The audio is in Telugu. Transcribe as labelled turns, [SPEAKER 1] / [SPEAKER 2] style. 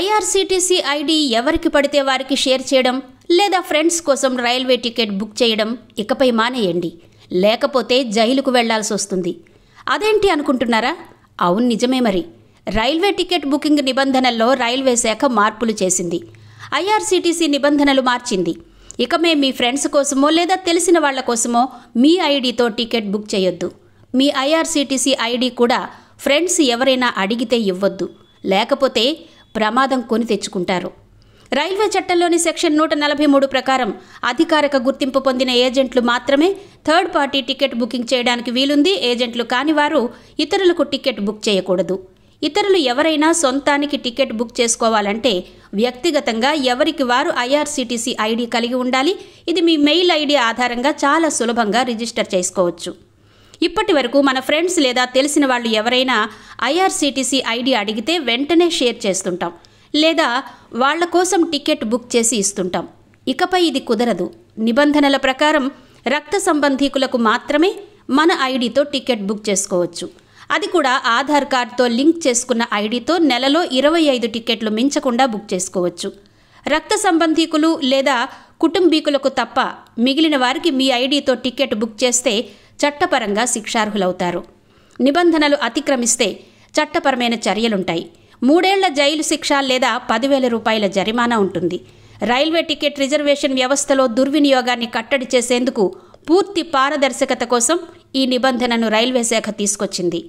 [SPEAKER 1] ఐఆర్సీటీసీ ఐడి ఎవరికి పడితే వారికి షేర్ చేయడం లేదా ఫ్రెండ్స్ కోసం రైల్వే టికెట్ బుక్ చేయడం ఇకపై మానేయండి లేకపోతే జైలుకు వెళ్లాల్సి వస్తుంది అదేంటి అనుకుంటున్నారా అవును నిజమే మరి రైల్వే టికెట్ బుకింగ్ నిబంధనల్లో రైల్వే శాఖ మార్పులు చేసింది ఐఆర్సీటీసీ నిబంధనలు మార్చింది ఇక మే మీ ఫ్రెండ్స్ కోసమో లేదా తెలిసిన వాళ్ల కోసమో మీ ఐడితో టికెట్ బుక్ చేయొద్దు మీ ఐఆర్సీటీసీ ఐడి కూడా ఫ్రెండ్స్ ఎవరైనా అడిగితే ఇవ్వద్దు లేకపోతే ప్రమాదం కొని తెచ్చుకుంటారు రైల్వే చట్టంలోని సెక్షన్ నూట నలభై మూడు ప్రకారం అధికారిక గుర్తింపు పొందిన ఏజెంట్లు మాత్రమే థర్డ్ పార్టీ టికెట్ బుకింగ్ చేయడానికి వీలుంది ఏజెంట్లు కాని వారు ఇతరులకు టికెట్ బుక్ చేయకూడదు ఇతరులు ఎవరైనా సొంతానికి టికెట్ బుక్ చేసుకోవాలంటే వ్యక్తిగతంగా ఎవరికి వారు ఐఆర్సీటీసీ ఐడి కలిగి ఉండాలి ఇది మీ మెయిల్ ఐడి ఆధారంగా చాలా సులభంగా రిజిస్టర్ చేసుకోవచ్చు ఇప్పటి వరకు మన ఫ్రెండ్స్ లేదా తెలిసిన వాళ్ళు ఎవరైనా ఐఆర్సీటీసీ ఐడి అడిగితే వెంటనే షేర్ చేస్తుంటాం లేదా వాళ్ల కోసం టికెట్ బుక్ చేసి ఇస్తుంటాం ఇకపై ఇది కుదరదు నిబంధనల ప్రకారం రక్త సంబంధీకులకు మాత్రమే మన ఐడితో టికెట్ బుక్ చేసుకోవచ్చు అది కూడా ఆధార్ కార్డుతో లింక్ చేసుకున్న ఐడితో నెలలో ఇరవై ఐదు టికెట్లు మించకుండా బుక్ చేసుకోవచ్చు రక్త సంబంధీకులు లేదా కుటుంబీకులకు తప్ప మిగిలిన వారికి మీ ఐడితో టికెట్ బుక్ చేస్తే చట్టపరంగా శిక్షార్హులవుతారు నిబంధనలు అతిక్రమిస్తే చట్టపరమైన చర్యలుంటాయి మూడేళ్ల జైలు శిక్ష లేదా పదివేల రూపాయల జరిమానా ఉంటుంది రైల్వే టికెట్ రిజర్వేషన్ వ్యవస్థలో దుర్వినియోగాన్ని కట్టడి చేసేందుకు పూర్తి పారదర్శకత కోసం ఈ నిబంధనను రైల్వే శాఖ తీసుకొచ్చింది